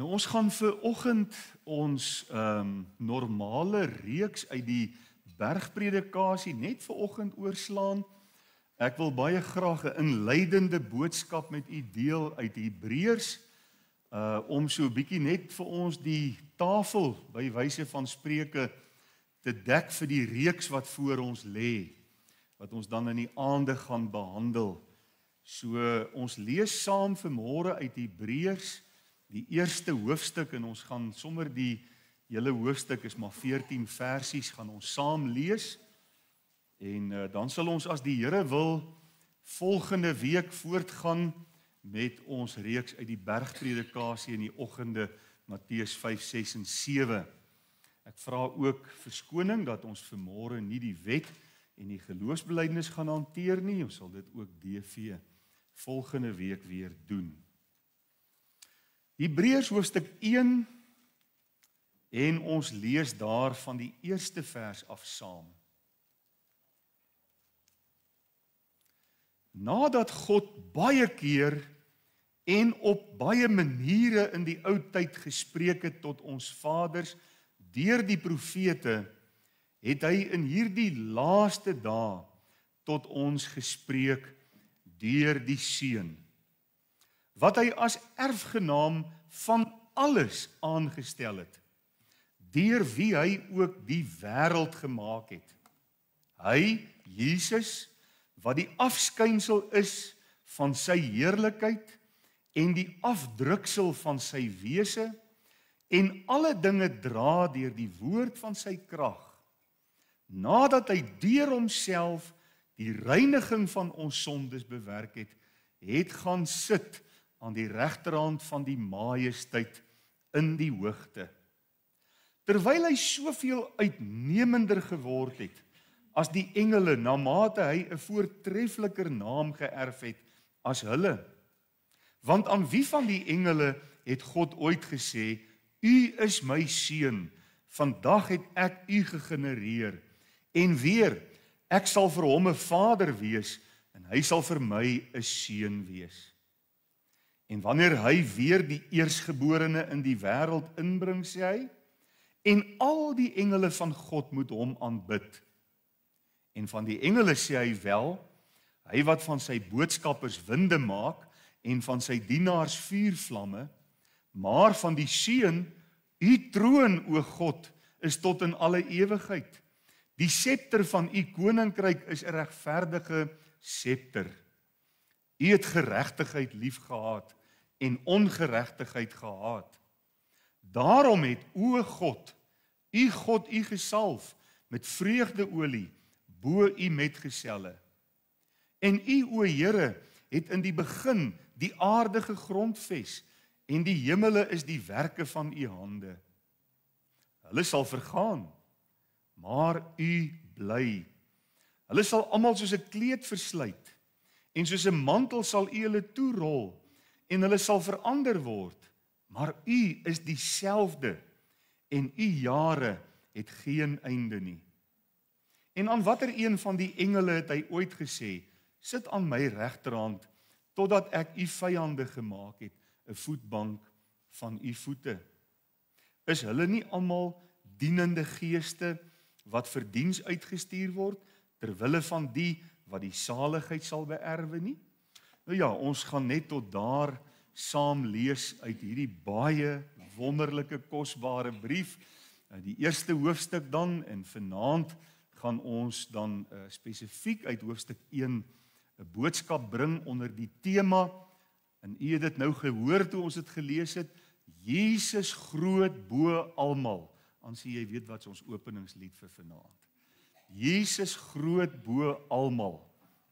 Nou ons gaan vir oggend ons ehm um, normale reeks uit die bergpredikasie net vir oggend oorslaan. Ek wil baie graag 'n inleidende boodskap met u deel uit Hebreërs uh om so 'n bietjie net vir ons die tafel by wyse van Spreuke te dek vir die reeks wat voor ons lê wat ons dan in die aande gaan behandel. So ons lees saam vanmôre uit Hebreërs die eerste hoofstuk en ons gaan sommer die hele hoofstuk is maar 14 versies gaan ons saam lees. En uh, dan sal ons as die Here wil volgende week voortgaan met ons reeks uit die bergpredikasie in die oggende Matteus 5:6 en 7. Ek vra ook verskoning dat ons vermôre nie die wet en die geloofsbelijdenis gaan hanteer nie. Ons sal dit ook DV volgende week weer doen. Hebreërs hoofstuk 1 en ons lees daar van die eerste vers af saam. Nadat God baie keer en op baie maniere in die ou tyd gespreek het tot ons vaders deur die profete, het hy in hierdie laaste dae tot ons gespreek deur die seun wat hy as erfgenaam van alles aangestel het deur wie hy ook die wêreld gemaak het hy Jesus wat die afskynsel is van sy heerlikheid en die afdruksel van sy wese en alle dinge dra deur die woord van sy krag nadat hy deur homself die reiniging van ons sondes bewerk het het gaan sit aan die regterhand van die majesteit in die hoogte. Terwyl hy soveel uitnemender geword het as die engele na mate hy 'n voortreffeliker naam geërf het as hulle. Want aan wie van die engele het God ooit gesê: "U is my seun, vandag het ek u gegenereer." En weer: "Ek sal vir hom 'n vader wees en hy sal vir my 'n seun wees." En wanneer hy weer die eersgeborene in die wêreld inbring, sê hy, en al die engele van God moet hom aanbid. En van die engele sê hy wel, hy wat van sy boodskappers winde maak en van sy dienaars vuur vlamme, maar van die seun, u troon o God is tot in alle ewigheid. Die scepter van u koninkryk is 'n regverdige scepter. U het geregtigheid liefgehad en ongeregtigheid gehaat. Daarom het o God, u God u gesalf met vreugdeolie bo u metgeselle. En u o Here het in die begin die aarde gegrondves en die hemele is die werke van u hande. Hulle sal vergaan, maar u bly. Hulle sal almal soos 'n kleed versluit en soos 'n mantel sal u hulle toerol en hulle sal verander word, maar u is dieselfde en u jare het geen einde nie. En aan watter een van die engele het hy ooit gesê: "Sit aan my regterhand totdat ek u vyande gemaak het, 'n voetbank van u voete." Is hulle nie almal dienende geeste wat vir diens uitgestuur word ter wille van die wat die saligheid sal beerwe nie? Nou ja, ons gaan net tot daar saam lees uit hierdie baie wonderlike kosbare brief. Die eerste hoofstuk dan en vanaand gaan ons dan uh, spesifiek uit hoofstuk 1 'n boodskap bring onder die tema en u het dit nou gehoor toe ons dit gelees het Jesus groot bo almal. Ons sien jy weet wat ons openingslied vir vanaand. Jesus groot bo almal.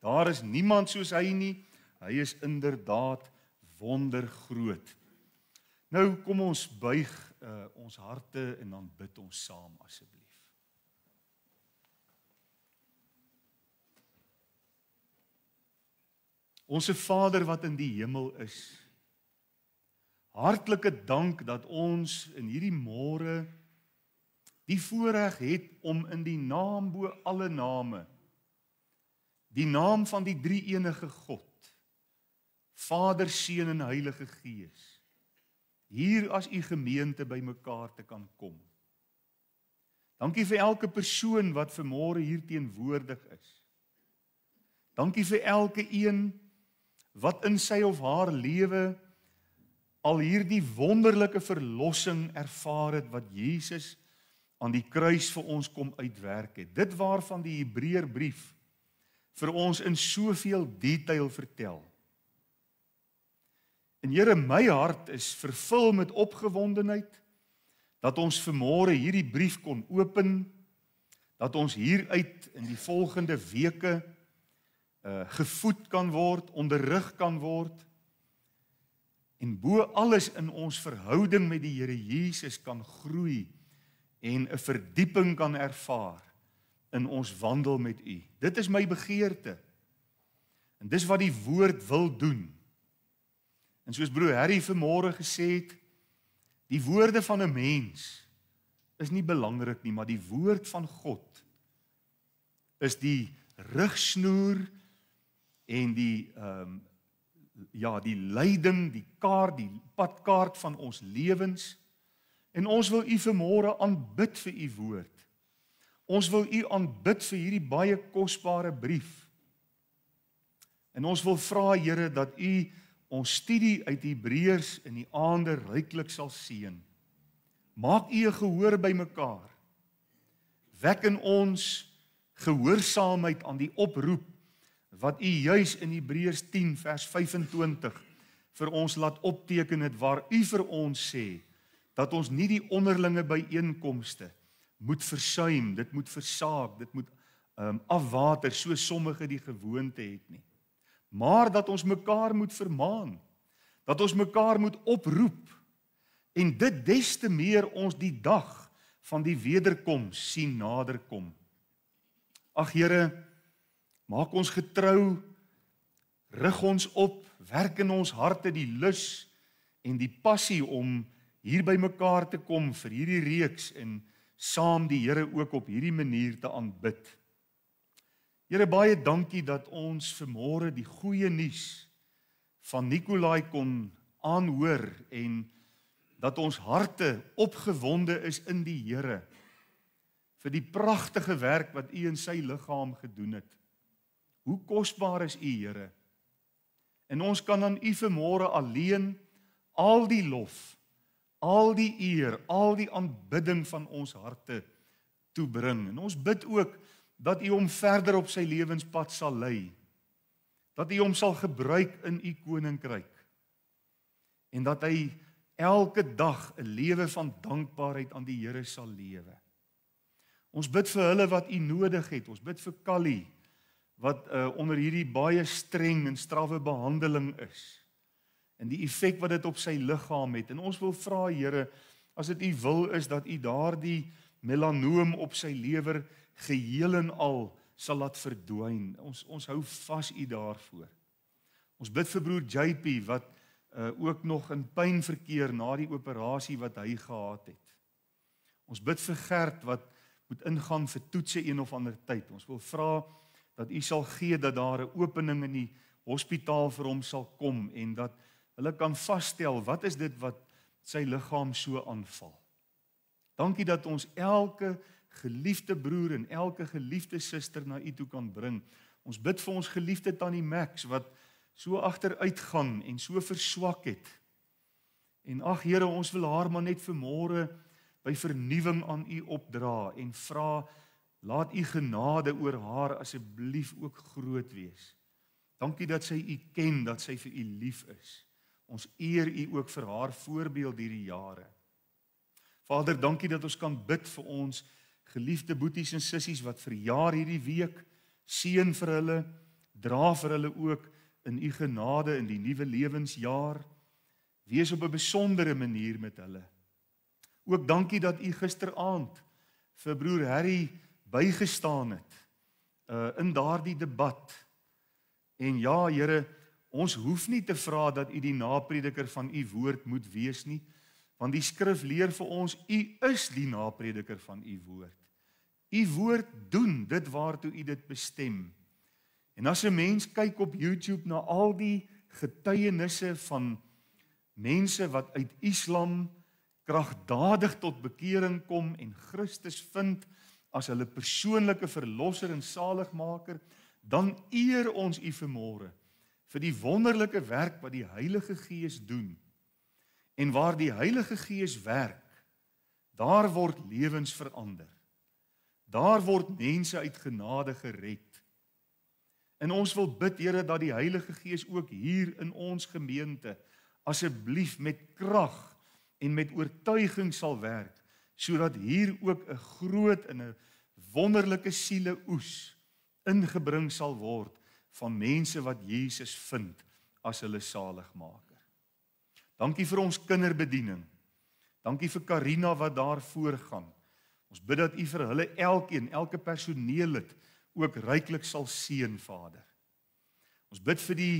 Daar is niemand soos hy nie. Hy is inderdaad wondergroot. Nou kom ons buig uh, ons harte en dan bid ons saam asseblief. Onse Vader wat in die hemel is. Hartlike dank dat ons in hierdie môre die voorreg het om in die naam bo alle name die naam van die drie-enige God Vader, Seun en Heilige Gees hier as u gemeente bymekaar te kan kom. Dankie vir elke persoon wat vanmôre hier teenwoordig is. Dankie vir elke een wat in sy of haar lewe al hierdie wonderlike verlossing ervaar het wat Jesus aan die kruis vir ons kom uitwerk het. Dit waarvan die Hebreërbrief vir ons in soveel detail vertel. En Here, my hart is vervul met opgewondenheid dat ons vanmôre hierdie brief kon open, dat ons hieruit in die volgende weke uh gevoed kan word, onderrig kan word en bo alles in ons verhouding met die Here Jesus kan groei en 'n verdieping kan ervaar in ons wandel met U. Dit is my begeerte. En dis wat die woord wil doen. En soos broer Harry vanmôre gesê het, die woorde van 'n mens is nie belangrik nie, maar die woord van God is die rigsnoer en die ehm um, ja, die leiding, die kaart, die padkaart van ons lewens. En ons wil u vanmôre aanbid vir u woord. Ons wil u aanbid vir hierdie baie kosbare brief. En ons wil vra Here dat u ons studie uit Hebreërs in die aande ryklik sal seën. Maak u e gehoor by mekaar. Wek in ons gehoorsaamheid aan die oproep wat u juis in Hebreërs 10 vers 25 vir ons laat opteken het waar u vir ons sê dat ons nie die onderlinge byeenkomste moet versuim, dit moet versaak, dit moet um, afwater so sommige die gewoonte het nie maar dat ons mekaar moet vermaan, dat ons mekaar moet oproep en dit des te meer ons die dag van die wederkoms sien naderkom. Ag Here, maak ons getrou, rig ons op, werk in ons harte die lus en die passie om hier by mekaar te kom vir hierdie reeks en saam die Here ook op hierdie manier te aanbid. Here baie dankie dat ons vanmôre die goeie nuus van Nikolai kon aanhoor en dat ons harte opgewonde is in die Here vir die pragtige werk wat u in sy liggaam gedoen het. Hoe kosbaar is u, Here. En ons kan aan u vanmôre alleen al die lof, al die eer, al die aanbidding van ons harte toebring. En ons bid ook dat u hom verder op sy lewenspad sal lei dat u hom sal gebruik in u koninkryk en dat hy elke dag 'n lewe van dankbaarheid aan die Here sal lewe ons bid vir hulle wat u nodig het ons bid vir Callie wat uh, onder hierdie baie streng en strawwe behandeling is en die effek wat dit op sy liggaam het en ons wil vra Here as dit u wil is dat u daardie melanoom op sy lewer geheel en al sal laat verdwyn. Ons ons hou vas u daarvoor. Ons bid vir broer JP wat uh, ook nog in pyn verkeer na die operasie wat hy gehad het. Ons bid vir Gert wat moet ingaan vir toetse een of ander tyd. Ons wil vra dat u sal gee dat daar 'n opening in die hospitaal vir hom sal kom en dat hulle kan vasstel wat is dit wat sy liggaam so aanval. Dankie dat ons elke geliefde broer en elke geliefde suster na u toe kan bring. Ons bid vir ons geliefde tannie Max wat so agteruit gaan en so verswak het. En ag Here, ons wil haar maar net vanmôre by vernuwing aan u opdra en vra laat u genade oor haar asseblief ook groot wees. Dankie dat sy u ken, dat sy vir u lief is. Ons eer u ook vir haar voorbeeld hierdie jare. Vader, dankie dat ons kan bid vir ons geliefde boeties en sissies wat verjaar hierdie week, seën vir hulle, dra vir hulle ook in u genade in die nuwe lewensjaar. Wees op 'n besondere manier met hulle. Ook dankie dat u gisteraand vir broer Harry bygestaan het uh in daardie debat. En ja, Here, ons hoef nie te vra dat u die naprediker van u woord moet wees nie. Want die skrif leer vir ons u is die naprediker van u woord. U woord doen dit waartoe u dit bestem. En as 'n mens kyk op YouTube na al die getuienisse van mense wat uit Islam kragdadig tot bekering kom en Christus vind as hulle persoonlike verlosser en saligmaker, dan eer ons u vanmôre vir die wonderlike werk wat die Heilige Gees doen en waar die Heilige Gees werk, daar word lewens verander. Daar word mense uit genade gered. En ons wil bid Here dat die Heilige Gees ook hier in ons gemeente asseblief met krag en met oortuiging sal werk sodat hier ook 'n groot en 'n wonderlike siele oes ingebring sal word van mense wat Jesus vind as hulle saligmaker. Dankie vir ons kinderbediening. Dankie vir Karina wat daar voorgaan. Ons bid dat U vir hulle elkeen, elke personeellid ook ryklik sal seën, Vader. Ons bid vir die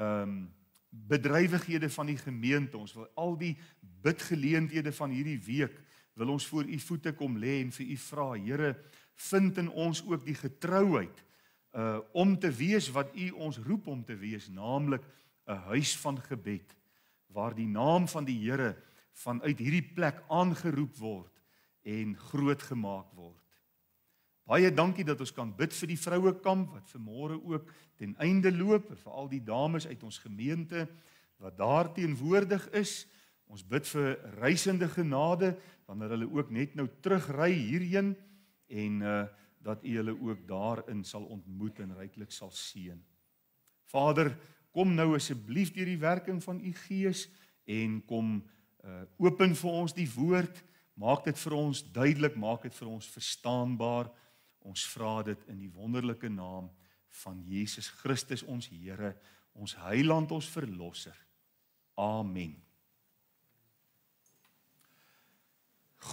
ehm um, bedrywighede van die gemeente. Ons wil al die bidgeleenthede van hierdie week wil ons voor U voete kom lê en vir U vra, Here, vind in ons ook die getrouheid uh om te wees wat U ons roep om te wees, naamlik 'n huis van gebed waar die naam van die Here vanuit hierdie plek aangeroep word en groot gemaak word. Baie dankie dat ons kan bid vir die vroue kamp wat vanmôre ook ten einde loop vir al die dames uit ons gemeente wat daar teenwoordig is. Ons bid vir reisende genade wanneer hulle ook net nou terugry hierheen en uh dat U hulle ook daarin sal ontmoet en ryklik sal seën. Vader, kom nou asseblief deur die werking van u gees en kom uh, open vir ons die woord maak dit vir ons duidelik maak dit vir ons verstaanbaar ons vra dit in die wonderlike naam van Jesus Christus ons Here ons heiland ons verlosser amen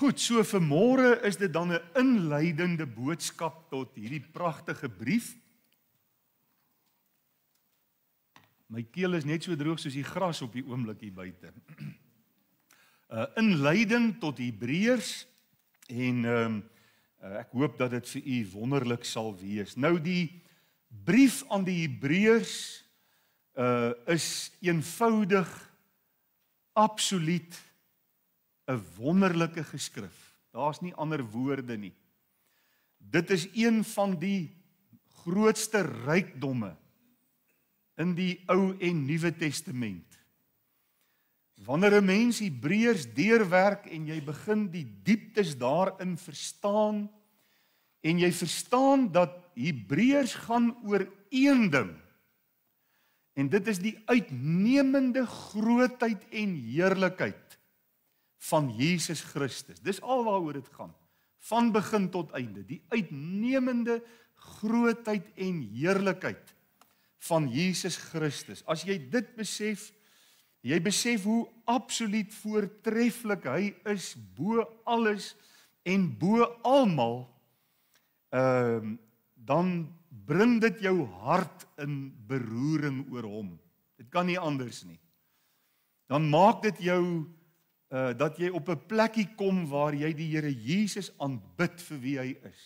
goed so vir môre is dit dan 'n inleidende boodskap tot hierdie pragtige brief My keel is net so droog soos die gras op die oomblik hier buite. Uh inleiding tot Hebreërs en ehm uh, ek hoop dat dit vir u wonderlik sal wees. Nou die brief aan die Hebreërs uh is eenvoudig absoluut 'n wonderlike geskrif. Daar's nie ander woorde nie. Dit is een van die grootste rykdomme in die Ou en Nuwe Testament. Wanneer 'n mens Hebreërs deurwerk en jy begin die dieptes daarin verstaan en jy verstaan dat Hebreërs gaan oor een ding. En dit is die uitnemende grootheid en heerlikheid van Jesus Christus. Dis alwaaroor dit gaan van begin tot einde, die uitnemende grootheid en heerlikheid van Jesus Christus. As jy dit besef, jy besef hoe absoluut voortreffelik hy is bo alles en bo almal, ehm um, dan bring dit jou hart in beroering oor hom. Dit kan nie anders nie. Dan maak dit jou uh dat jy op 'n plekkie kom waar jy die Here Jesus aanbid vir wie hy is.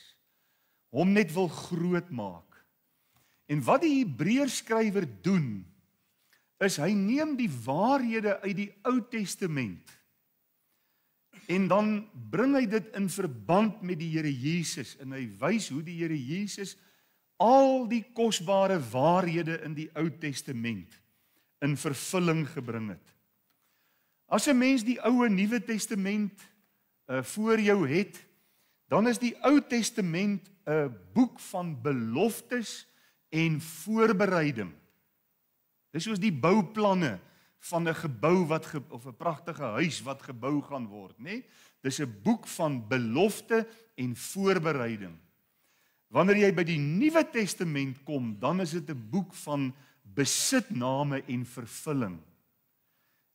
Hom net wil groot maak En wat die Hebreërskrywer doen is hy neem die waarhede uit die Ou Testament en dan bring hy dit in verband met die Here Jesus en hy wys hoe die Here Jesus al die kosbare waarhede in die Ou Testament in vervulling gebring het. As 'n mens die Ou en Nuwe Testament uh, voor jou het, dan is die Ou Testament 'n boek van beloftes en voorbereiding. Dis soos die bouplanne van 'n gebou wat ge, of 'n pragtige huis wat gebou gaan word, nê? Nee? Dis 'n boek van belofte en voorbereiding. Wanneer jy by die Nuwe Testament kom, dan is dit 'n boek van besitname en vervulling.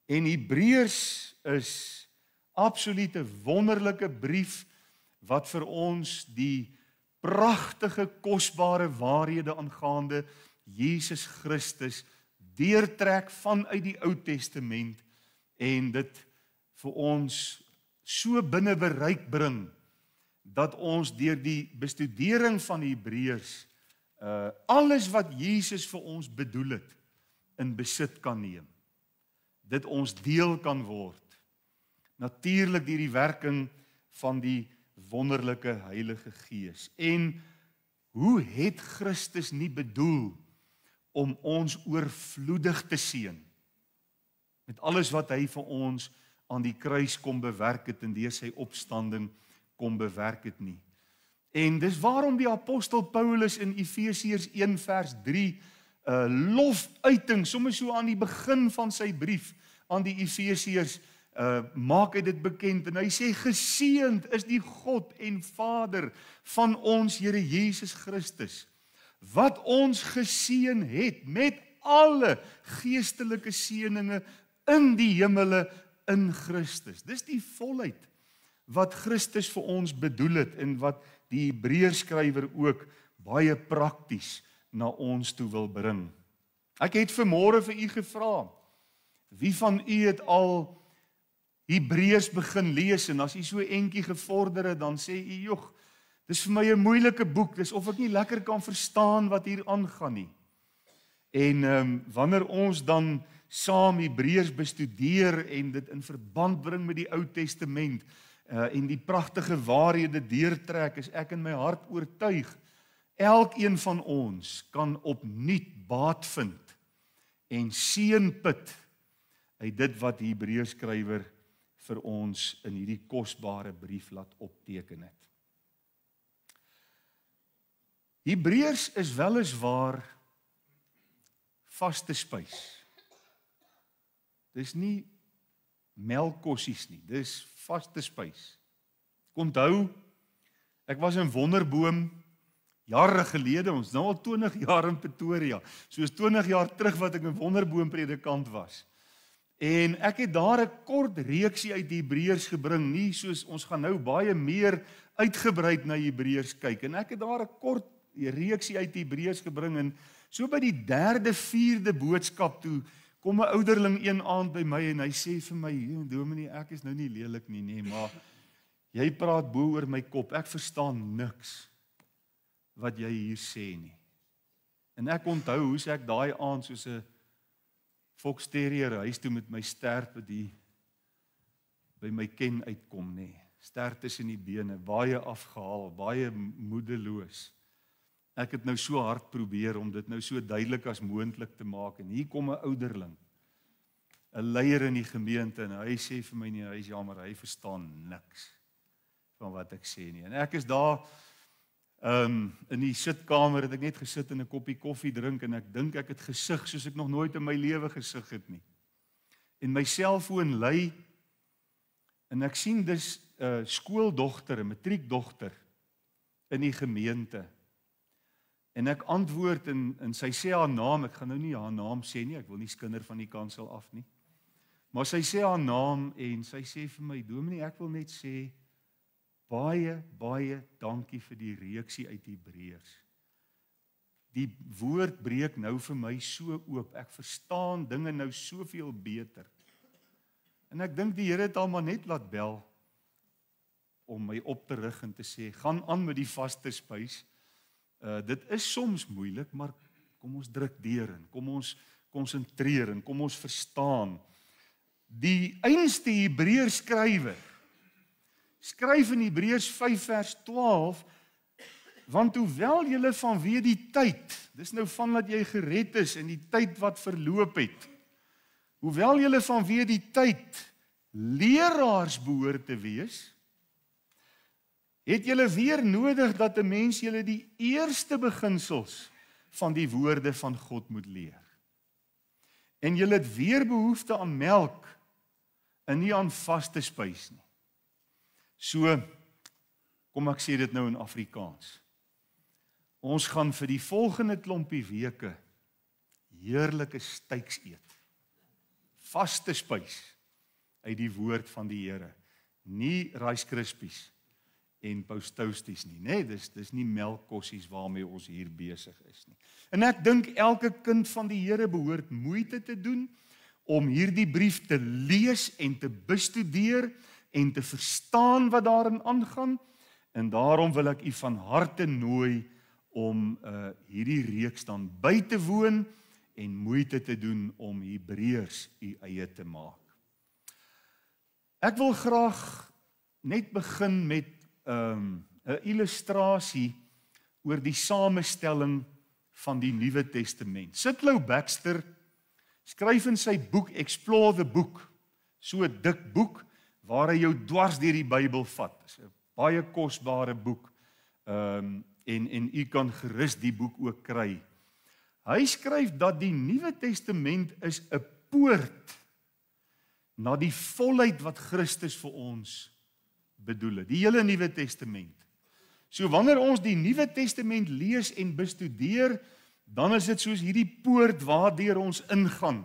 En Hebreërs is absolute wonderlike brief wat vir ons die pragtige kosbare waarhede aangaande Jesus Christus deurtrek vanuit die Ou Testament en dit vir ons so binne bereik bring dat ons deur die bestudering van Hebreërs uh alles wat Jesus vir ons bedoel het in besit kan neem. Dit ons deel kan word. Natuurlik deur die werking van die wonderlike Heilige Gees. En hoe het Christus nie bedoel om ons oorvloedig te seën met alles wat hy vir ons aan die kruis kom bewerk het en deur sy opstanding kom bewerk het nie. En dis waarom die apostel Paulus in Efesiërs 1 vers 3 'n uh, lofuiting sommer so aan die begin van sy brief aan die Efesiërs uh maak hy dit bekend en hy sê geseend is die God en Vader van ons Here Jesus Christus wat ons geseën het met alle geestelike seënings in die hemele in Christus. Dis die volheid wat Christus vir ons bedoel het en wat die Hebreërskrywer ook baie prakties na ons toe wil bring. Ek het vanmôre vir u gevra: Wie van u het al Hebreërs begin lees en as jy so entjie gevorder het, dan sê jy, "Jog, dis vir my 'n moeilike boek. Dis of ek nie lekker kan verstaan wat hier aangaan nie." En ehm um, wanneer ons dan saam Hebreërs bestudeer en dit in verband bring met die Ou Testament uh, en die pragtige waarhede deurtrek, is ek in my hart oortuig elkeen van ons kan opnuut baat vind en seën put uit dit wat Hebreërs skrywer vir ons in hierdie kosbare brief laat opteken het. Hebreërs is weliswaar vaste spys. Dis nie melkkossies nie, dis vaste spys. Onthou ek was in Wonderboom jare gelede, ons nou al 20 jaar in Pretoria. Soos 20 jaar terug wat ek 'n Wonderboom predikant was. En ek het daar 'n kort reeksie uit Hebreërs gebring, nie soos ons gaan nou baie meer uitgebrei na Hebreërs kyk. En ek het daar 'n kort reeksie uit Hebreërs gebring en so by die derde, vierde boodskap toe kom 'n ouderling een aand by my en hy sê vir my, "Dominee, ek is nou nie lelik nie, nê, nee, maar jy praat bo oor my kop. Ek verstaan niks wat jy hier sê nie." En ek onthou hoe's ek daai aand soos 'n Fox Terrier huis toe met my stert by die by my ken uitkom nê. Stert tussen die bene, baie afgehaal, baie moedeloos. Ek het nou so hard probeer om dit nou so duidelik as moontlik te maak en hier kom 'n ouderling, 'n leier in die gemeente en hy sê vir my nee, hy is jammer, hy verstaan niks van wat ek sê nie. En ek is daar Ehm um, in die sitkamer het ek net gesit en 'n koppie koffie drink en ek dink ek het gesug soos ek nog nooit in my lewe gesug het nie. En my selfoon ly en ek sien dis 'n uh, skooldogter, 'n matriekdogter in die gemeente. En ek antwoord en en sy sê haar naam, ek gaan nou nie haar naam sê nie, ek wil nie skinder van die kansel af nie. Maar sy sê haar naam en sy sê vir my, "Dominee, ek wil net sê Baie baie dankie vir die reaksie uit Hebreërs. Die woord breek nou vir my so oop. Ek verstaan dinge nou soveel beter. En ek dink die Here het almal net laat bel om my op te rig en te sê: "Gaan aan met die vaste spys." Uh dit is soms moeilik, maar kom ons druk deur en kom ons konsentreer en kom ons verstaan. Die einste Hebreërs skrywer skryf in Hebreërs 5 vers 12 want hoewel jy vanweë die tyd dis nou vandat jy gered is en die tyd wat verloop het hoewel jy vanweë die tyd leraars behoort te wees het jy weer nodig dat 'n mens julle die eerste beginsels van die woorde van God moet leer en jy het weer behoefte aan melk en nie aan vaste spys nie So kom ek sê dit nou in Afrikaans. Ons gaan vir die volgende klompie weke heerlike steiks eet. Vaste spys uit die woord van die Here. Nie rice krispies en postoasties nie, nê? Nee, dis dis nie melkkossies waarmee ons hier besig is nie. En ek dink elke kind van die Here behoort moeite te doen om hierdie brief te lees en te bestudeer en te verstaan wat daarin aangaan. En daarom wil ek u van harte nooi om uh hierdie reeks dan by te woon en moeite te doen om Hebreërs u eie te maak. Ek wil graag net begin met um ehm, 'n illustrasie oor die samestelling van die Nuwe Testament. Sitlou Baxter skryf in sy boek Explore the Book, so 'n dik boek, waar hy jou dwars deur die Bybel vat. Dis 'n baie kosbare boek. Ehm um, en en u kan gerus die boek ook kry. Hy skryf dat die Nuwe Testament is 'n poort na die volheid wat Christus vir ons bedoel het. Die hele Nuwe Testament. So wanneer ons die Nuwe Testament lees en bestudeer, dan is dit soos hierdie poort waardeur ons ingaan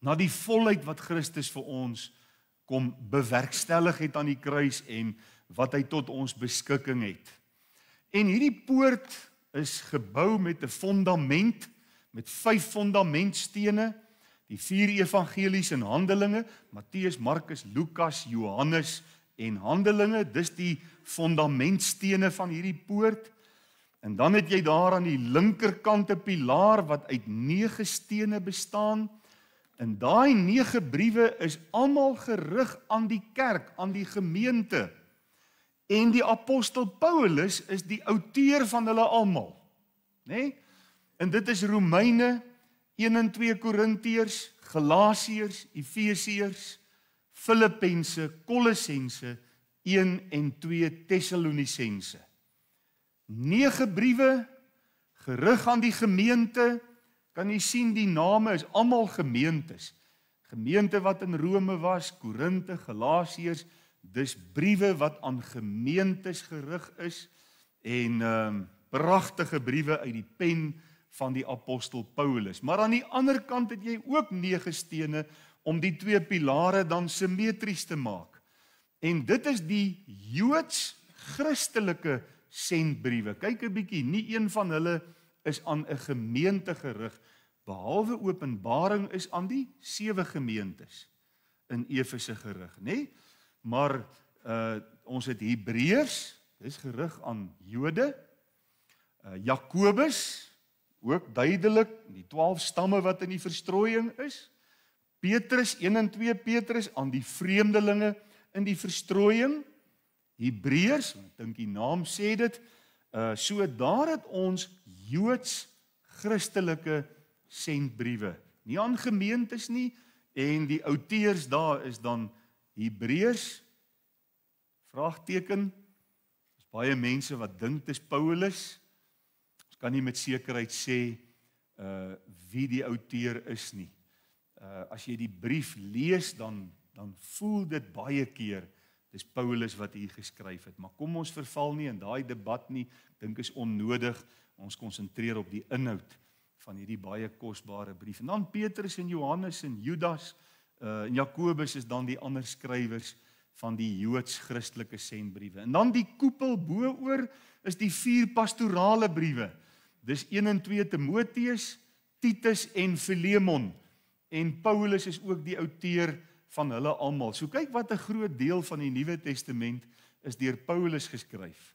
na die volheid wat Christus vir ons bedoel het kom bewerkstellig het aan die kruis en wat hy tot ons beskikking het. En hierdie poort is gebou met 'n fondament met vyf fondamentstene, die vier evangelies en Handelinge, Matteus, Markus, Lukas, Johannes en Handelinge, dis die fondamentstene van hierdie poort. En dan het jy daar aan die linkerkant 'n pilaar wat uit nege stene bestaan. En daai 9 briewe is almal gerig aan die kerk, aan die gemeente. En die apostel Paulus is die outeur van hulle almal. Né? Nee? En dit is Romeine, 1 en 2 Korintiërs, Galasiërs, Efesiërs, Filippense, Kolossense, 1 en 2 Tessalonisense. 9 briewe gerig aan die gemeente Kan jy sien die name is almal gemeentes. Gemeente wat in Rome was, Korinte, Galasiërs, dis briewe wat aan gemeentes gerig is en ehm um, pragtige briewe uit die pen van die apostel Paulus. Maar aan die ander kant het jy ook nege stene om die twee pilare dan simmetries te maak. En dit is die Joods Christelike sendbriewe. Kyk 'n bietjie, nie een van hulle is aan 'n gemeente gerig nie behalwe Openbaring is aan die sewe gemeentes in Efese gerig, nê? Nee? Maar uh ons het Hebreërs, dis gerig aan Jode. Uh Jakobus ook duidelik die 12 stamme wat in die verstrooiing is. Petrus 1 en 2 Petrus aan die vreemdelinge in die verstrooiing. Hebreërs, ek dink die naam sê dit, uh so daar het ons Joods Christelike sendbriewe, nie aan gemeentes nie en die outeurs daar is dan Hebreërs vraagteken. Daar's baie mense wat dink dit is Paulus. Ons kan nie met sekerheid sê uh wie die outeur is nie. Uh as jy die brief lees dan dan voel dit baie keer dis Paulus wat hier geskryf het, maar kom ons verval nie in daai debat nie. Dink is onnodig. Ons konsentreer op die inhoud van hierdie baie kosbare brief. En dan Petrus en Johannes en Judas uh, en Jakobus is dan die ander skrywers van die Joods-Christelike sendbriewe. En dan die koepel bo-oor is die vier pastorale briewe. Dis 1 en 2 Timoteus, Titus en Filemon. En Paulus is ook die outeur van hulle almal. So kyk wat 'n groot deel van die Nuwe Testament is deur Paulus geskryf.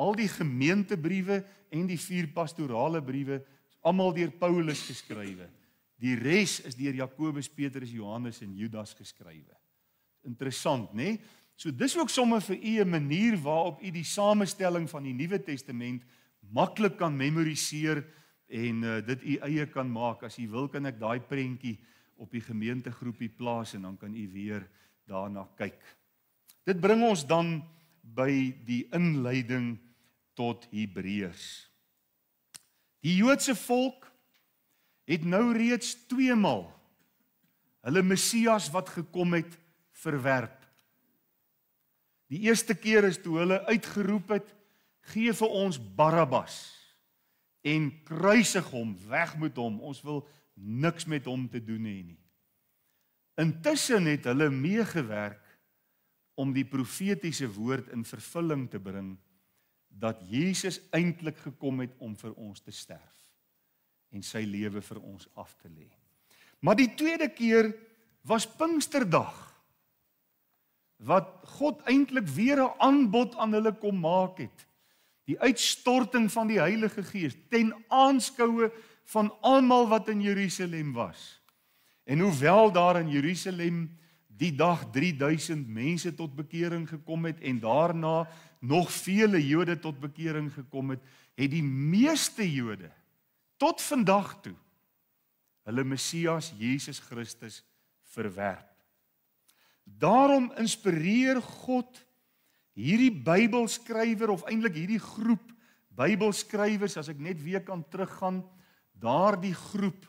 Al die gemeentebriewe en die vier pastorale briewe almal deur Paulus geskrywe. Die res is deur Jakobus, Petrus, Johannes en Judas geskrywe. Interessant, né? Nee? So dis ook somme vir u 'n manier waarop u die samestelling van die Nuwe Testament maklik kan memoriseer en uh, dit u eie kan maak. As u wil kan ek daai prentjie op die gemeentegroepie plaas en dan kan u weer daarna kyk. Dit bring ons dan by die inleiding tot Hebreërs. Die Joodse volk het nou reeds 2 maal hulle Messias wat gekom het verwerp. Die eerste keer is toe hulle uitgeroep het: "Gee vir ons Barabbas en kruisig hom, weg met hom. Ons wil niks met hom te doen hê nie." Intussen het hulle meegewerk om die profetiese woord in vervulling te bring dat Jesus eintlik gekom het om vir ons te sterf en sy lewe vir ons af te lê. Maar die tweede keer was Pinksterdag wat God eintlik weer 'n aanbod aan hulle kom maak het. Die uitstorting van die Heilige Gees ten aanskoue van almal wat in Jerusalem was. En hoewel daar in Jerusalem die dag 3000 mense tot bekering gekom het en daarna nog vele Jode tot bekering gekom het, het die meeste Jode tot vandag toe hulle Messias Jesus Christus verwerp. Daarom inspireer God hierdie Bybelskrywer of eintlik hierdie groep Bybelskrywers as ek net weer kan teruggaan daardie groep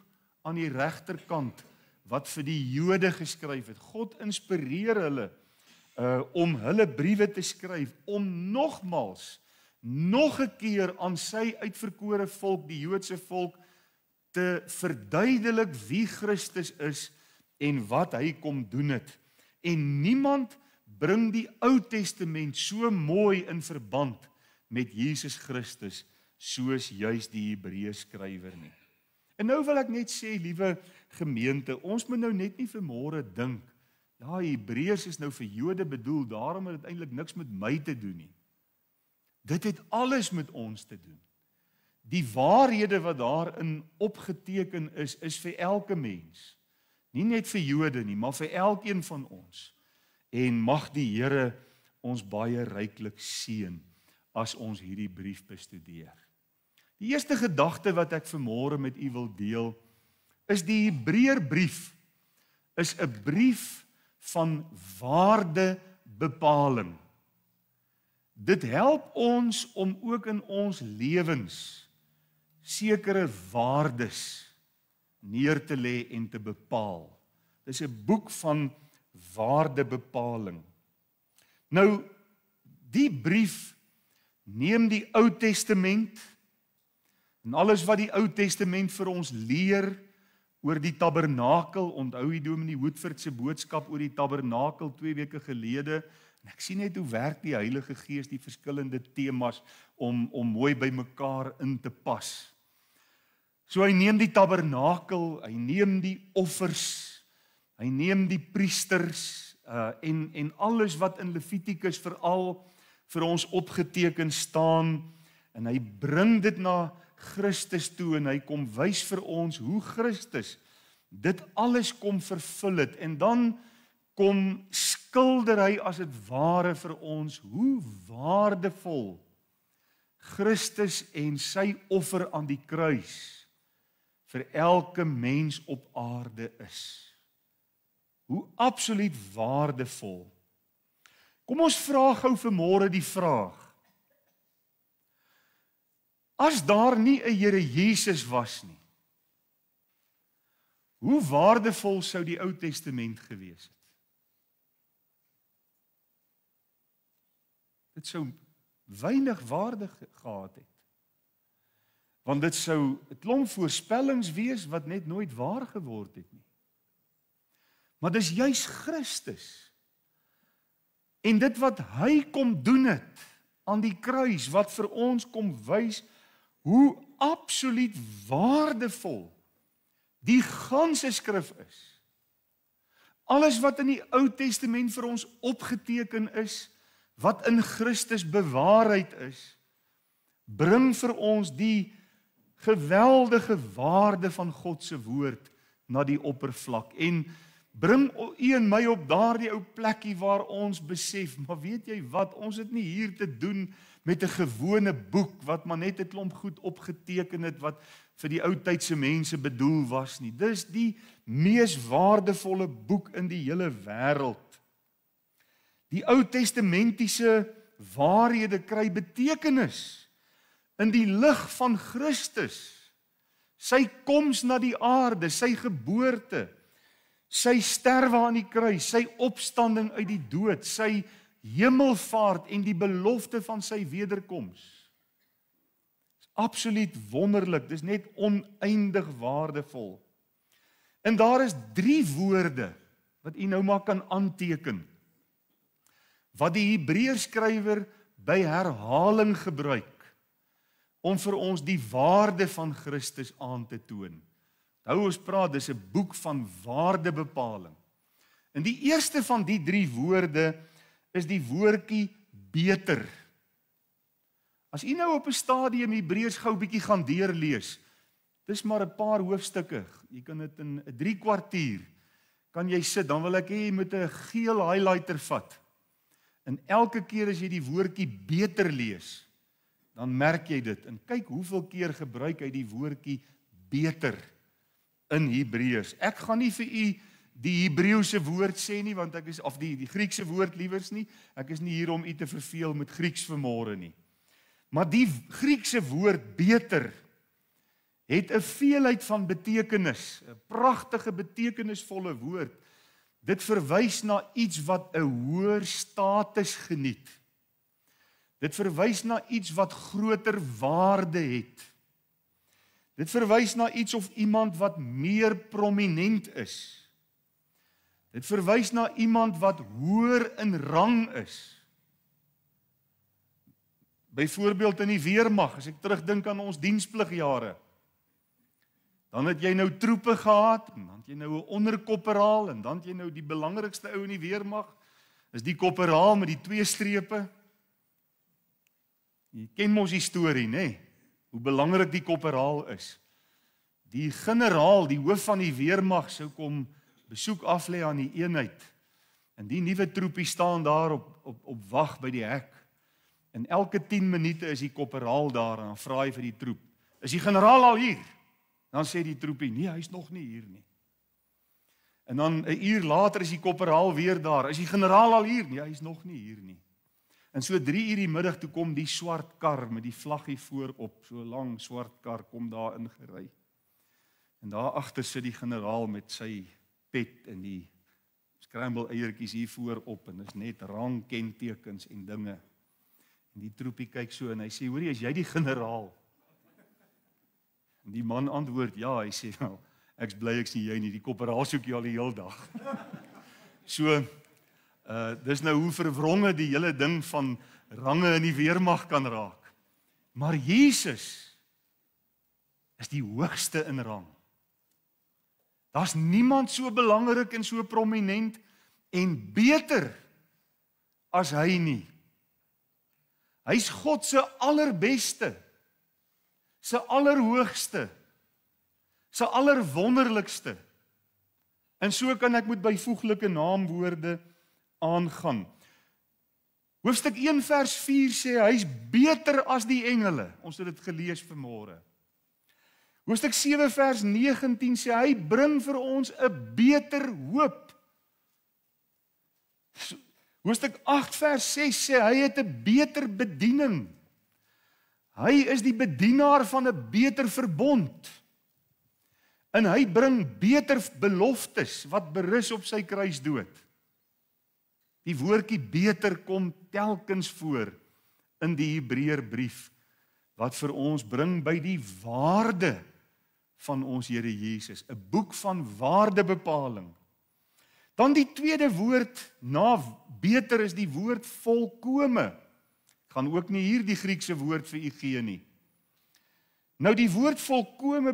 aan die regterkant wat vir die Jode geskryf het. God inspireer hulle uh om hulle briewe te skryf om nogmals nog 'n keer aan sy uitverkore volk die Joodse volk te verduidelik wie Christus is en wat hy kom doen het. En niemand bring die Ou Testament so mooi in verband met Jesus Christus soos juis die Hebreë skrywer nie. En nou wil ek net sê, liewe gemeente, ons moet nou net nie vermoure dink Ja, Hebreërs is nou vir Jode bedoel, daarom het dit eintlik niks met my te doen nie. Dit het alles met ons te doen. Die waarhede wat daarin opgeteken is, is vir elke mens. Nie net vir Jode nie, maar vir elkeen van ons. En mag die Here ons baie ryklik seën as ons hierdie brief bestudeer. Die eerste gedagte wat ek vanmôre met u wil deel, is die Hebreërbrief is 'n brief van waarde bepaling. Dit help ons om ook in ons lewens sekere waardes neer te lê en te bepaal. Dis 'n boek van waarde bepaling. Nou die brief neem die Ou Testament en alles wat die Ou Testament vir ons leer oor die tabernakel. Onthou jy Dominee Woodford se boodskap oor die tabernakel 2 weke gelede? En ek sien net hoe werk die Heilige Gees die verskillende temas om om mooi by mekaar in te pas. So hy neem die tabernakel, hy neem die offers, hy neem die priesters uh en en alles wat in Levitikus veral vir ons opgeteken staan en hy bring dit na Christus toe en hy kom wys vir ons hoe Christus dit alles kom vervul het en dan kom skilder hy as dit ware vir ons hoe waardevol Christus en sy offer aan die kruis vir elke mens op aarde is. Hoe absoluut waardevol. Kom ons vra gou vir môre die vraag. As daar nie 'n Here Jesus was nie, hoe waardevol sou die Ou Testament gewees het? Dit sou weinig waarde gehad het. Want dit sou 'n klomp voorspellings wees wat net nooit waar geword het nie. Maar dis juis Christus. En dit wat hy kom doen het aan die kruis wat vir ons kom wys hoe absoluut waardevol die ganse skrif is. Alles wat in die Ou Testament vir ons opgeteken is, wat in Christus bewaarheid is, bring vir ons die geweldige waarde van God se woord na die oppervlak en bring u en my op daardie ou plekkie waar ons besef, maar weet jy wat, ons het nie hier te doen nie met 'n gewone boek wat maar net 'n klomp goed opgeteken het wat vir die ou tydse mense bedoel was nie. Dis die mees waardevolle boek in die hele wêreld. Die Ou Testamentiese waarhede kry betekenis in die lig van Christus. Sy koms na die aarde, sy geboorte, sy sterwe aan die kruis, sy opstanding uit die dood, sy hemelvaart en die belofte van sy wederkoms. Dis absoluut wonderlik, dis net oneindig waardevol. En daar is 3 woorde wat u nou maar kan aanteken. Wat die Hebreërskrywer by herhaling gebruik om vir ons die waarde van Christus aan te toon. Onthou ons praat dis 'n boek van waardebepaling. In die eerste van die 3 woorde is die woordjie beter. As u nou op 'n stadium Hebreërs gou bietjie gaan deurlees, dis maar 'n paar hoofstukke. Jy kan dit in 'n 3 kwartier kan jy sit. Dan wil ek hê jy moet 'n geel highlighter vat. En elke keer as jy die woordjie beter lees, dan merk jy dit en kyk hoeveel keer gebruik hy die woordjie beter in Hebreërs. Ek gaan nie vir u die Hebreëse woord sê nie want ek is of die die Griekse woord liewers nie. Ek is nie hier om u te verveel met Grieks vanmôre nie. Maar die Griekse woord beter het 'n veelheid van betekenis, 'n pragtige betekenisvolle woord. Dit verwys na iets wat 'n hoër status geniet. Dit verwys na iets wat groter waarde het. Dit verwys na iets of iemand wat meer prominent is. Dit verwys na iemand wat hoër in rang is. Byvoorbeeld in die weermag, as ek terugdink aan ons diensplighjare. Dan het jy nou troepe gehad, dan het jy nou 'n onderkopperaal en dan het jy nou die belangrikste ou in die weermag. Is die kopperaal met die twee strepe. Jy ken mos die storie, nê? Hoe belangrik die kopperaal is. Die generaal, die hoof van die weermag sou kom besoek af lê aan die eenheid. En die nuwe troepie staan daar op op op wag by die hek. En elke 10 minute is die korporaal daar en vra hy vir die troep: "Is die generaal al hier?" Dan sê die troepie: "Nee, hy's nog nie hier nie." En dan 'n uur later is die korporaal weer daar: "Is die generaal al hier?" "Nee, hy's nog nie hier nie." En so 3 uur die middag toe kom die swart kar met die vlaggie voorop, so lank swart kar kom daar ingery. En daar agter sit die generaal met sy pet en die scramble eiertjies hier voor op en is net rang kentekens en dinge. En die troepie kyk so en hy sê: "Hoerie, is jy die generaal?" En die man antwoord: "Ja," hy sê. "Wel, nou, ek's bly ek sien jy nie. Die kopperasoekie al die hele dag." So uh dis nou hoe verwronge die hele ding van range in die weermag kan raak. Maar Jesus is die hoogste in rang. Daar's niemand so belangrik en so prominent en beter as hy nie. Hy's God se allerbeste, se allerhoogste, se allerwonderlikste. En so kan ek met byvoeglike naamwoorde aangaan. Hoofstuk 1 vers 4 sê hy's beter as die engele. Ons het dit gelees vanmôre. Hoofstuk 7 vers 19 sê hy bring vir ons 'n beter hoop. Hoofstuk 8 vers 6 sê hy het 'n beter bediening. Hy is die bedienaar van 'n beter verbond. En hy bring beter beloftes wat berus op sy kruisdood. Die woordjie beter kom telkens voor in die Hebreërbrief wat vir ons bring by die waarde van ons Here Jesus, 'n boek van waardebepaling. Dan die tweede woord na beter is die woord volkome. Ek gaan ook nie hier die Griekse woord vir u gee nie. Nou die woord volkome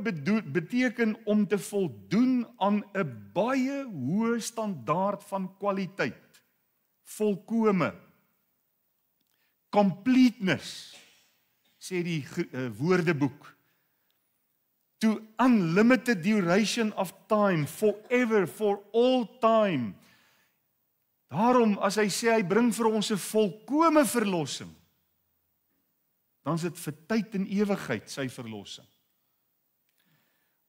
beteken om te voldoen aan 'n baie hoë standaard van kwaliteit. Volkome. Completeness sê die eh, woordeboek to unlimited duration of time forever for all time. Daarom as hy sê hy bring vir ons 'n volkomme verlossing, dan is dit vir tyd en ewigheid sy verlossing.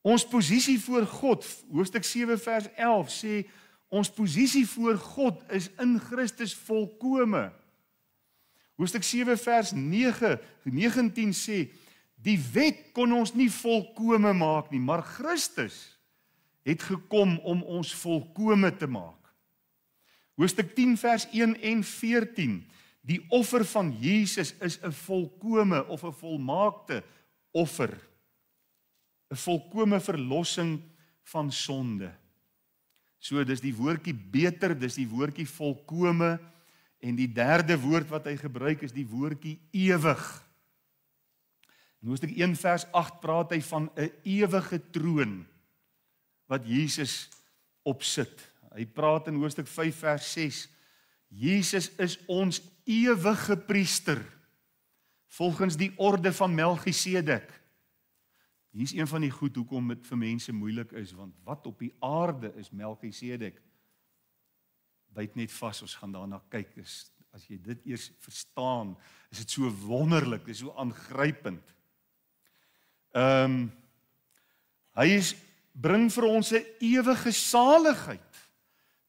Ons posisie voor God, hoofstuk 7 vers 11 sê ons posisie voor God is in Christus volkomme. Hoofstuk 7 vers 9, 19 sê Die wet kon ons nie volkome maak nie, maar Christus het gekom om ons volkome te maak. Hoofstuk 10 vers 1 en 14. Die offer van Jesus is 'n volkome of 'n volmaakte offer. 'n Volkome verlossing van sonde. So dis die woordjie beter, dis die woordjie volkome en die derde woord wat hy gebruik is die woordjie ewig. In Hoofstuk 1 vers 8 praat hy van 'n ewige troon wat Jesus opsit. Hy praat in Hoofstuk 5 vers 6: Jesus is ons ewige priester volgens die orde van Melchisedek. Hier's een van die goed hoekom dit vir mense moeilik is want wat op die aarde is Melchisedek? Byt net vas, ons gaan daarna kyk. Dis as jy dit eers verstaan, is dit so wonderlik, dis so aangrypend. Ehm um, hy is, bring vir ons 'n ewige saligheid.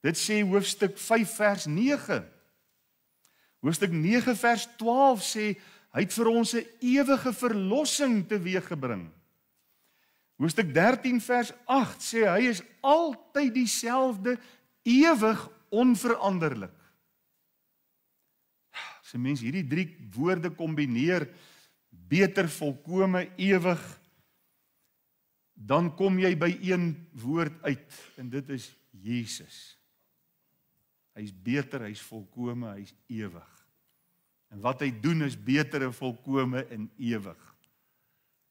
Dit sê hoofstuk 5 vers 9. Hoofstuk 9 vers 12 sê hy het vir ons 'n ewige verlossing teweeggebring. Hoofstuk 13 vers 8 sê hy is altyd dieselfde ewig onveranderlik. As 'n mens hierdie drie woorde kombineer, beter volkome ewig dan kom jy by een woord uit en dit is Jesus. Hy's beter, hy's volkome, hy's ewig. En wat hy doen is beter en volkome en ewig.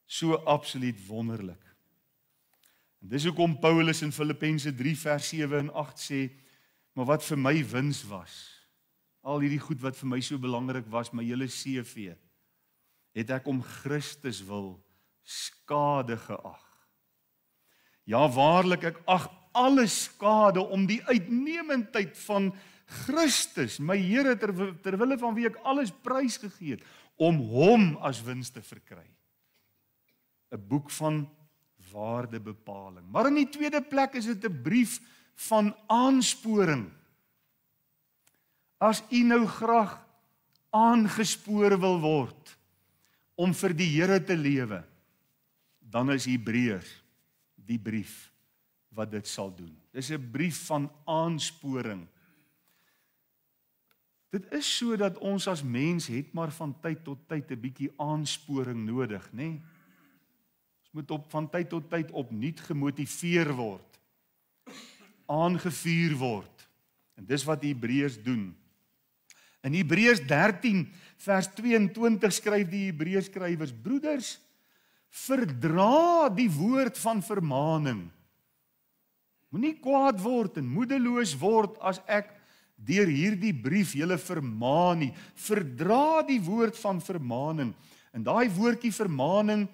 So absoluut wonderlik. En dis hoekom Paulus in Filippense 3 vers 7 en 8 sê, maar wat vir my wins was, al hierdie goed wat vir my so belangrik was, my hele CV, het ek om Christus wil skade geag. Ja waarlik ek ag alle skade om die uitnemendheid van Christus, my Here ter terwille van wie ek alles prys gegee het om hom as wins te verkry. 'n Boek van waardebepaling. Maar in die tweede plek is dit 'n brief van aansporing. As u nou graag aangespoor wil word, om vir die Here te lewe, dan is Hebreërs die brief wat dit sal doen. Dis 'n brief van aansporing. Dit is sodat ons as mens het maar van tyd tot tyd 'n bietjie aansporing nodig, nê? Nee? Ons moet op van tyd tot tyd opnuut gemotiveer word, aangevuur word. En dis wat Hebreërs doen. In Hebreërs 13 vers 22 skryf die Hebreërs skrywers: Broeders, verdra die woord van vermaning. Moenie kwaad word en moedeloos word as ek deur hierdie brief julle vermaan nie. Verdra die woord van vermaning. En daai woordjie vermaning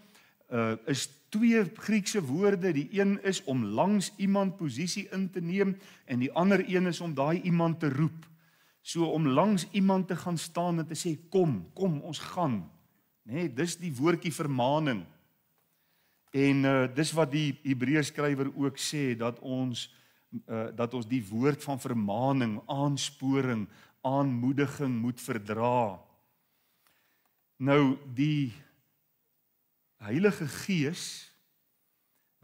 uh eh, is twee Griekse woorde. Die een is om langs iemand posisie in te neem en die ander een is om daai iemand te roep. So om langs iemand te gaan staan en te sê kom, kom ons gaan. Nê, nee, dis die woordjie vermaaning. En uh dis wat die Hebreërs skrywer ook sê dat ons uh dat ons die woord van vermaaning, aansporing, aanmoediging moet verdra. Nou die Heilige Gees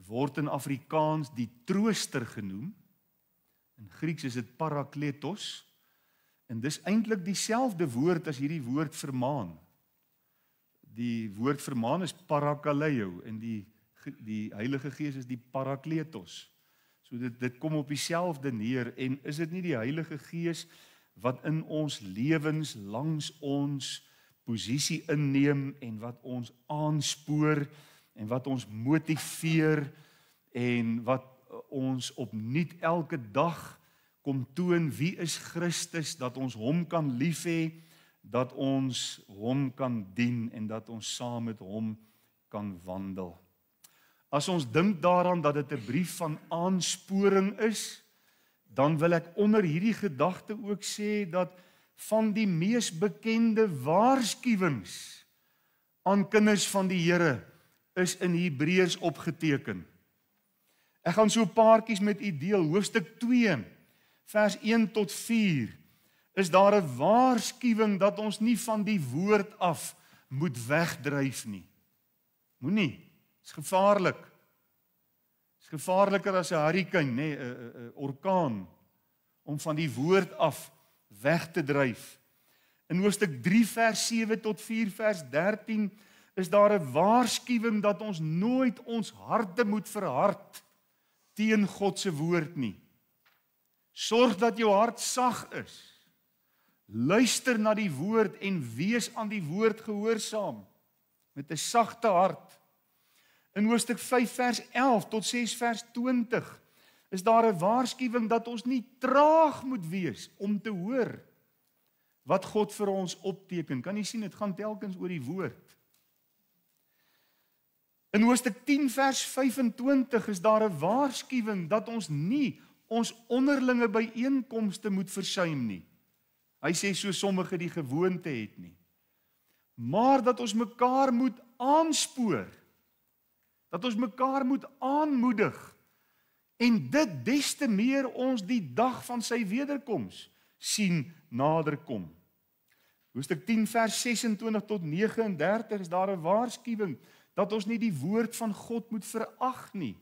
word in Afrikaans die trooster genoem. In Grieks is dit Parakletos. En dis eintlik dieselfde woord as hierdie woord vermaan. Die woord vermaan is parakaleo en die die Heilige Gees is die parakletos. So dit dit kom op dieselfde neer en is dit nie die Heilige Gees wat in ons lewens langs ons posisie inneem en wat ons aanspoor en wat ons motiveer en wat eh, ons opnuut elke dag kom toon wie is Christus dat ons hom kan lief hê, dat ons hom kan dien en dat ons saam met hom kan wandel. As ons dink daaraan dat dit 'n brief van aansporing is, dan wil ek onder hierdie gedagte ook sê dat van die mees bekende waarskuwings aan kinders van die Here is in Hebreërs opgeteken. Ek gaan so 'n paartjies met u deel, hoofstuk 2 vers 1 tot 4 is daar 'n waarskuwing dat ons nie van die woord af moet wegdryf nie. Moenie, dit is gevaarlik. Dit is gevaarliker as 'n hurrikaan, nê, 'n orkaan om van die woord af weg te dryf. In hoofstuk 3 vers 7 tot 4 vers 13 Is daar 'n waarskuwing dat ons nooit ons harte moet verhard teen God se woord nie? Sorg dat jou hart sag is. Luister na die woord en wees aan die woord gehoorsaam met 'n sagte hart. In Hoofstuk 5 vers 11 tot 6 vers 20 is daar 'n waarskuwing dat ons nie traag moet wees om te hoor wat God vir ons opteken. Kan jy sien dit gaan telkens oor die woord. In Hoofstuk 10 vers 25 is daar 'n waarskuwing dat ons nie ons onderlinge byeenkomste moet versuim nie. Hy sê so sommige die gewoonte het nie. Maar dat ons mekaar moet aanspoor. Dat ons mekaar moet aanmoedig. En dit des te meer ons die dag van sy wederkoms sien nader kom. Hoofstuk 10 vers 26 tot 39 is daar 'n waarskuwing dat ons nie die woord van God moet verag nie.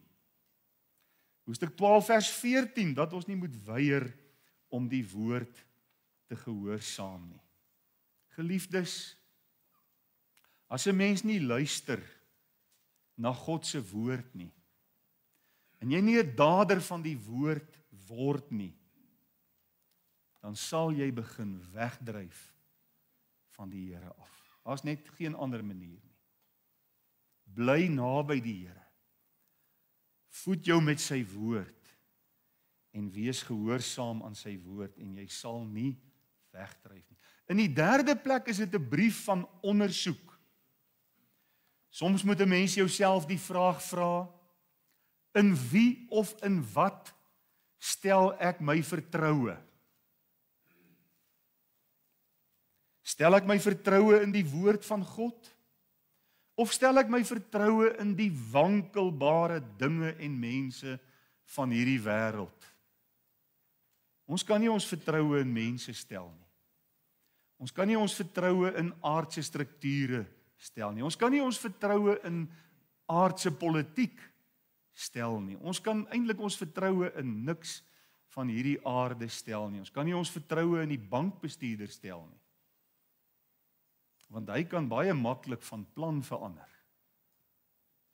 Hoofstuk 12 vers 14 dat ons nie moet weier om die woord te gehoorsaam nie. Geliefdes, as 'n mens nie luister na God se woord nie en jy nie 'n dader van die woord word nie, dan sal jy begin wegdryf van die Here af. Daar's net geen ander manier nie. Bly naby die Here voed jou met sy woord en wees gehoorsaam aan sy woord en jy sal nie wegdryf nie. In die derde plek is dit 'n brief van ondersoek. Soms moet 'n mens jouself die vraag vra: In wie of in wat stel ek my vertroue? Stel ek my vertroue in die woord van God? Of stel ek my vertroue in die wankelbare dinge en mense van hierdie wêreld? Ons kan nie ons vertroue in mense stel nie. Ons kan nie ons vertroue in aardse strukture stel nie. Ons kan nie ons vertroue in aardse politiek stel nie. Ons kan eintlik ons vertroue in niks van hierdie aarde stel nie. Ons kan nie ons vertroue in die bankbestuurder stel nie want hy kan baie maklik van plan verander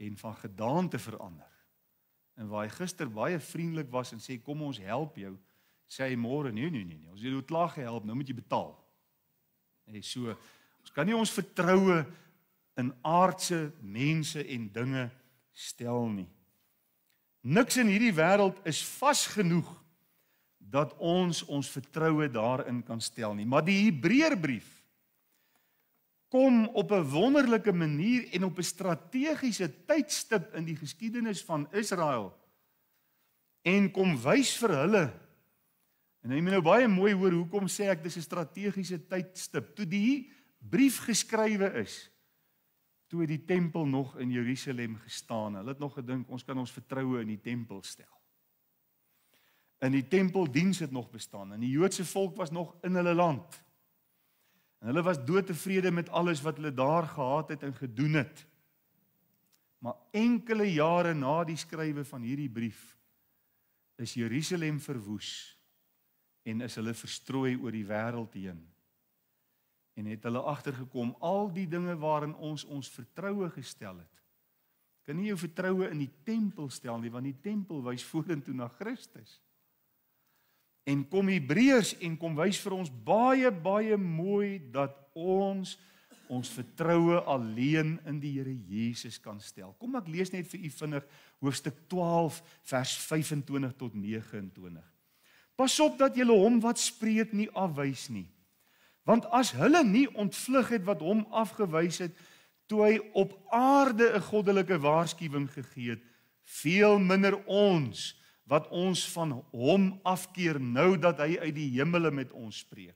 en van gedagte verander. En waar hy gister baie vriendelik was en sê kom ons help jou, sê hy môre nee nee nee nee, ons het jou klaar gehelp, nou moet jy betaal. En so ons kan nie ons vertroue in aardse mense en dinge stel nie. Niks in hierdie wêreld is vas genoeg dat ons ons vertroue daarin kan stel nie. Maar die Hebreërbrief kom op 'n wonderlike manier en op 'n strategiese tydstip in die geskiedenis van Israel en kom wys vir hulle. En jy moet nou baie mooi hoor hoekom sê ek dis 'n strategiese tydstip. Toe die brief geskrywe is, toe die tempel nog in Jerusalem gestaan het. Hulle het nog gedink ons kan ons vertroue in die tempel stel. In die tempeldiens het nog bestaan en die Joodse volk was nog in hulle land. En hulle was doodtevrede met alles wat hulle daar gehad het en gedoen het. Maar enkele jare na die skrywe van hierdie brief is Jerusalem verwoes en is hulle verstrooi oor die wêreld heen. En het hulle agtergekom al die dinge waarin ons ons vertroue gestel het. Kan nie jou vertroue in die tempel stel nie want die tempel wys vorentoe na Christus. En kom Hebreërs en kom wys vir ons baie baie mooi dat ons ons vertroue alleen in die Here Jesus kan stel. Kom ek lees net vir u vinnig hoofstuk 12 vers 25 tot 29. Pas op dat julle hom wat spreek nie afwys nie. Want as hulle nie ontvlug het wat hom afgewys het toe hy op aarde 'n goddelike waarskuwing gegee het, veel minder ons wat ons van hom afkeer nou dat hy uit die hemele met ons spreek.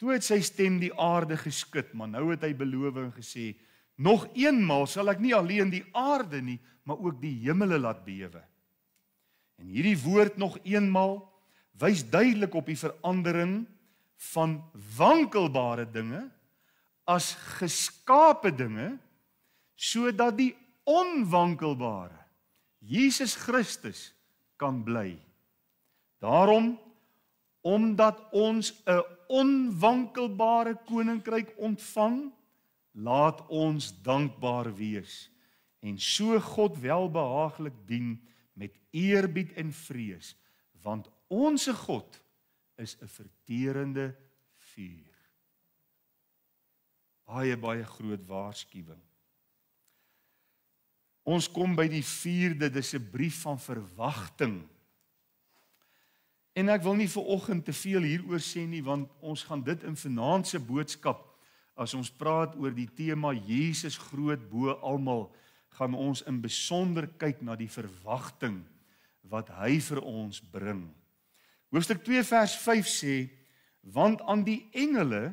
Toe het sy stem die aarde geskud, maar nou het hy beloof en gesê: "Nog eenmaal sal ek nie alleen die aarde nie, maar ook die hemele laat bewe." En hierdie woord nog eenmaal wys duidelik op die verandering van wankelbare dinge as geskaapte dinge sodat die onwankelbare Jesus Christus kan bly. Daarom omdat ons 'n onwankelbare koninkryk ontvang, laat ons dankbaar wees en so God welbehaaglik dien met eerbied en vrees, want onsse God is 'n verterende vuur. Baie baie groot waarskuwing. Ons kom by die 4de, dis 'n brief van verwagting. En ek wil nie vir oggend te veel hieroor sê nie want ons gaan dit in vanaand se boodskap as ons praat oor die tema Jesus groot bo almal gaan ons in besonder kyk na die verwagting wat hy vir ons bring. Hoofstuk 2 vers 5 sê want aan die engele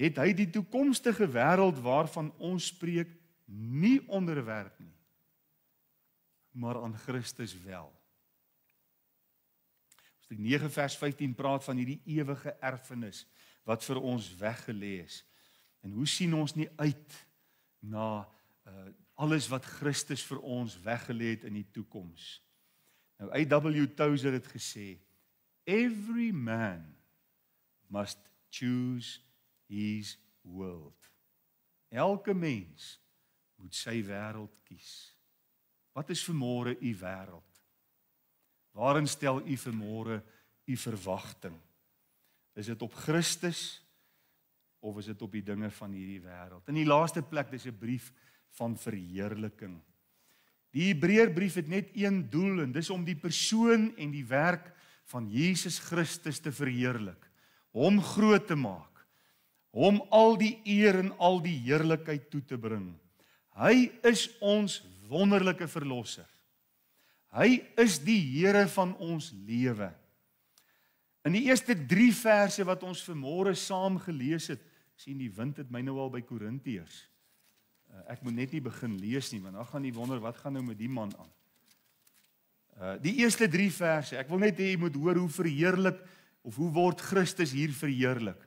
het hy die toekomstige wêreld waarvan ons spreek nie onderwerp nie maar aan Christus wel. Hoofstuk 9 vers 15 praat van hierdie ewige erfenis wat vir ons weggelê is. En hoe sien ons nie uit na uh, alles wat Christus vir ons weggelê het in die toekoms? Nou A.W. Tozer het gesê, "Every man must choose his world." Elke mens moet sy wêreld kies. Wat is vermôre u wêreld? Waarin stel u vermôre u verwagting? Is dit op Christus of is dit op die dinge van hierdie wêreld? In die laaste plek dis 'n brief van verheerliking. Die Hebreërbrief het net een doel en dis om die persoon en die werk van Jesus Christus te verheerlik, hom groot te maak, hom al die eer en al die heerlikheid toe te bring. Hy is ons wonderlike verlosser. Hy is die Here van ons lewe. In die eerste 3 verse wat ons vanmôre saam gelees het, sien die wind het my nou al by Korintiërs. Uh, ek moet net nie begin lees nie want dan gaan jy wonder wat gaan nou met die man aan. Uh die eerste 3 verse. Ek wil net hê jy moet hoor hoe verheerlik of hoe word Christus hier verheerlik.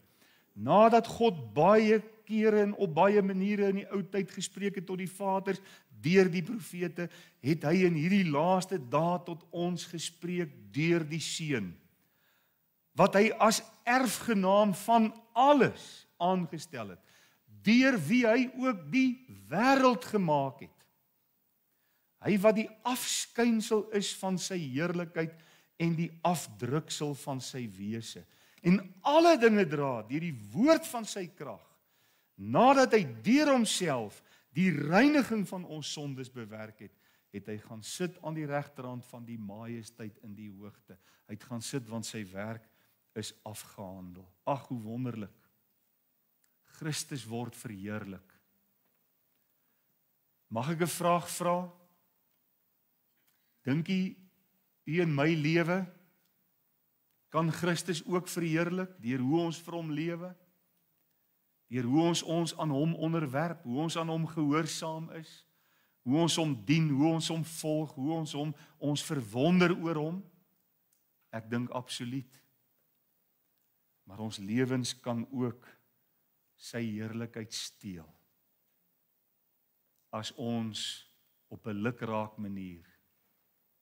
Nadat God baie kere en op baie maniere in die ou tyd gespreek het tot die vaders, deur die profete het hy in hierdie laaste dae tot ons gespreek deur die seun wat hy as erfgenaam van alles aangestel het deur wie hy ook die wêreld gemaak het hy wat die afskynsel is van sy heerlikheid en die afdruksel van sy wese en alle dinge dra deur die woord van sy krag nadat hy deur homself die reiniging van ons sondes bewerk het, het hy gaan sit aan die regterhand van die majesteit in die hoogte. Hy het gaan sit want sy werk is afgehandel. Ag hoe wonderlik. Christus word verheerlik. Mag ek 'n vraag vra? Dink jy in my lewe kan Christus ook verheerlik deur hoe ons vir hom lewe? deur hoe ons ons aan hom onderwerp, hoe ons aan hom gehoorsaam is, hoe ons hom dien, hoe ons hom volg, hoe ons hom ons verwonder oor hom. Ek dink absoluut. Maar ons lewens kan ook sy heerlikheid steel. As ons op 'n lukraak manier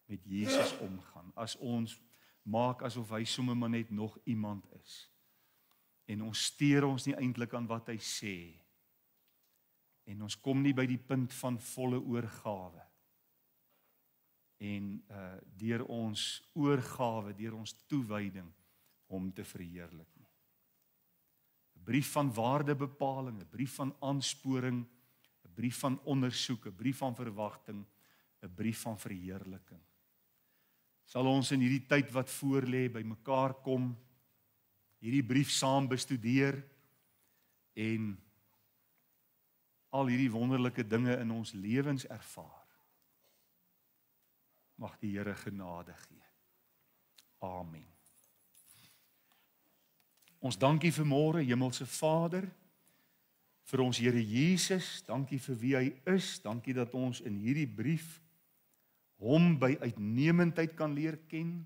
met Jesus omgaan, as ons maak asof hy sommer net nog iemand is en ons steur ons nie eintlik aan wat hy sê en ons kom nie by die punt van volle oorgawe en uh deur ons oorgawe deur ons toewyding hom te verheerlik nie 'n brief van waardebepaling 'n brief van aansporing 'n brief van ondersoek 'n brief van verwagting 'n brief van verheerliking sal ons in hierdie tyd wat voor lê by mekaar kom hierdie brief saam bestudeer en al hierdie wonderlike dinge in ons lewens ervaar. Mag die Here genade gee. Amen. Ons dankie vanmôre Hemelse Vader vir ons Here Jesus, dankie vir wie hy is, dankie dat ons in hierdie brief hom by uitnemendheid kan leer ken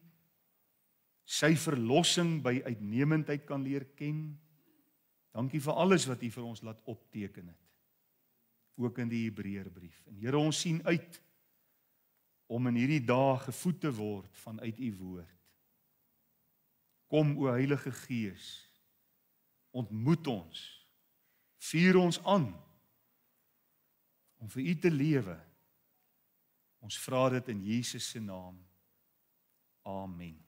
sy verlossing by uitnemendheid kan leer ken. Dankie vir alles wat U vir ons laat opteken het. Ook in die Hebreërbrief. En Here, ons sien uit om in hierdie dae gevoed te word vanuit U woord. Kom o Heilige Gees, ontmoet ons. Vuur ons aan om vir U te lewe. Ons vra dit in Jesus se naam. Amen.